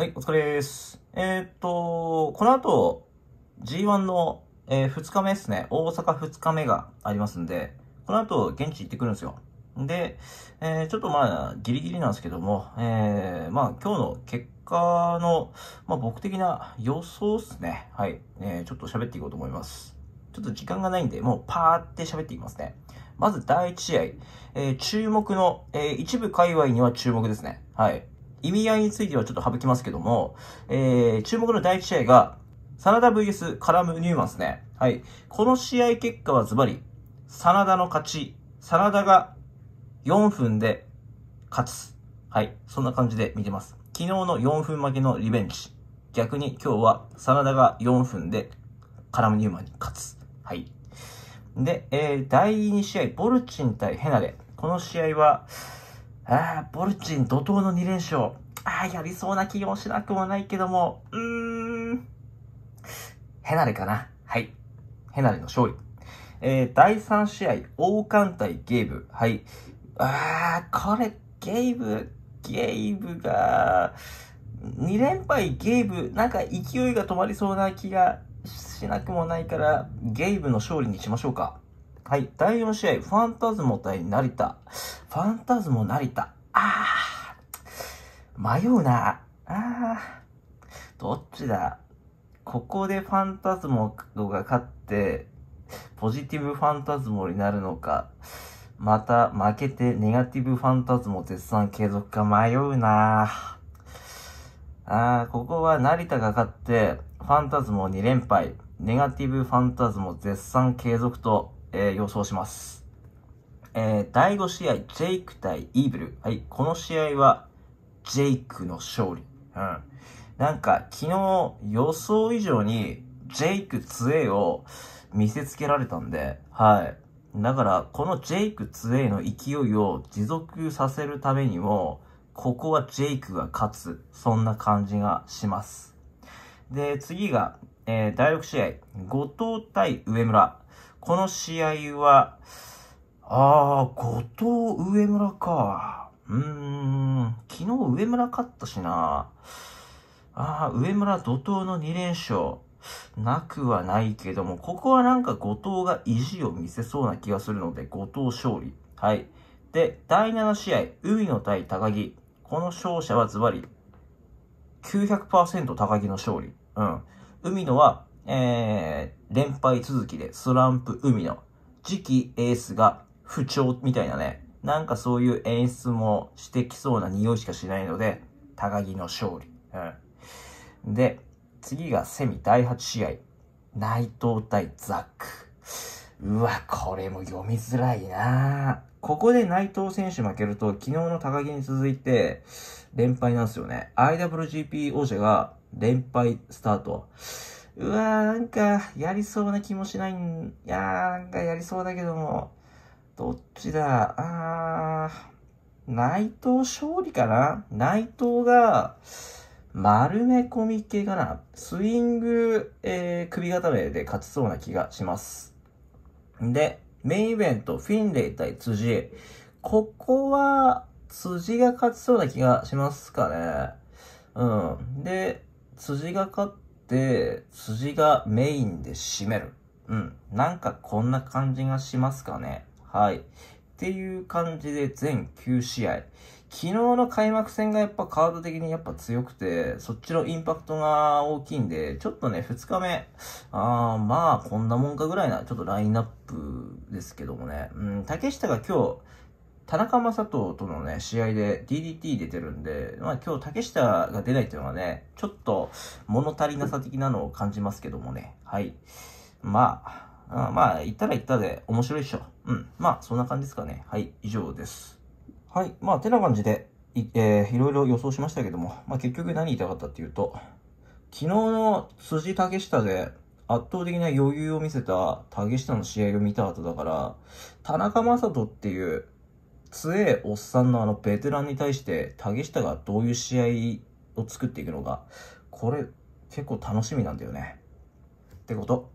はい、お疲れです。えー、っと、この後、G1 の、えー、2日目ですね。大阪2日目がありますんで、この後、現地行ってくるんですよ。で、えー、ちょっとまあ、ギリギリなんですけども、えー、まあ、今日の結果の、まあ、僕的な予想ですね。はい。えー、ちょっと喋っていこうと思います。ちょっと時間がないんで、もうパーって喋っていきますね。まず第1試合、えー、注目の、えー、一部界隈には注目ですね。はい。意味合いについてはちょっと省きますけども、えー、注目の第1試合が、サナダ VS カラム・ニューマンですね。はい。この試合結果はズバリ、サナダの勝ち。サナダが4分で勝つ。はい。そんな感じで見てます。昨日の4分負けのリベンジ。逆に今日はサナダが4分でカラム・ニューマンに勝つ。はい。で、えー、第2試合、ボルチン対ヘナレ。この試合は、ああ、ボルチン怒涛の2連勝。ああ、やりそうな気もしなくもないけども、うーん。ヘナレかな。はい。ヘナレの勝利。えー、第3試合、王冠対ゲイブ。はい。ああ、これ、ゲイブ、ゲイブが、2連敗ゲイブ、なんか勢いが止まりそうな気がしなくもないから、ゲイブの勝利にしましょうか。はい、第4試合、ファンタズモ対成田。ファンタズモ成田。あー、迷うな。あー、どっちだ。ここでファンタズモが勝って、ポジティブファンタズモになるのか、また負けてネガティブファンタズモ絶賛継続か迷うなあー、ここは成田が勝って、ファンタズモ2連敗、ネガティブファンタズモ絶賛継続と、えー、予想します。えー、第5試合、ジェイク対イーブル。はい、この試合は、ジェイクの勝利。うん。なんか、昨日、予想以上に、ジェイク杖を見せつけられたんで、はい。だから、このジェイク杖の勢いを持続させるためにも、ここはジェイクが勝つ。そんな感じがします。で、次が、えー、第6試合、後藤対上村。この試合は、ああ、後藤上村か。うーん、昨日上村勝ったしな。ああ、上村怒涛の2連勝。なくはないけども、ここはなんか後藤が意地を見せそうな気がするので、後藤勝利。はい。で、第7試合、海野対高木。この勝者はズバリ、900%高木の勝利。うん。海野はえー、連敗続きでスランプ海の次期エースが不調みたいなね、なんかそういう演出もしてきそうな匂いしかしないので、高木の勝利。うん。で、次がセミ第8試合。内藤対ザック。うわ、これも読みづらいなここで内藤選手負けると、昨日の高木に続いて、連敗なんですよね。IWGP 王者が連敗スタート。うわー、なんか、やりそうな気もしないん、いやー、なんかやりそうだけども、どっちだ、あー、内藤勝利かな内藤が、丸め込み系かなスイング、えー、首固めで勝ちそうな気がします。で、メインイベント、フィンレイ対辻。ここは、辻が勝ちそうな気がしますかね。うん。で、辻が勝っ、辻がメインで締める。うん。なんかこんな感じがしますかね。はい。っていう感じで全9試合。昨日の開幕戦がやっぱカード的にやっぱ強くて、そっちのインパクトが大きいんで、ちょっとね、2日目、あーまあこんなもんかぐらいな、ちょっとラインナップですけどもね。うん、竹下が今日、田中将人とのね、試合で DDT 出てるんで、まあ今日竹下が出ないっていうのはね、ちょっと物足りなさ的なのを感じますけどもね。はい。まあ、あまあ、言ったら言ったで面白いっしょ。うん。まあ、そんな感じですかね。はい。以上です。はい。まあ、てな感じで、い、えー、いろいろ予想しましたけども、まあ結局何言いたかったっていうと、昨日の辻竹下で圧倒的な余裕を見せた竹下の試合を見た後だから、田中将人っていう、強えおっさんのあのベテランに対して竹下がどういう試合を作っていくのか、これ結構楽しみなんだよね。ってこと。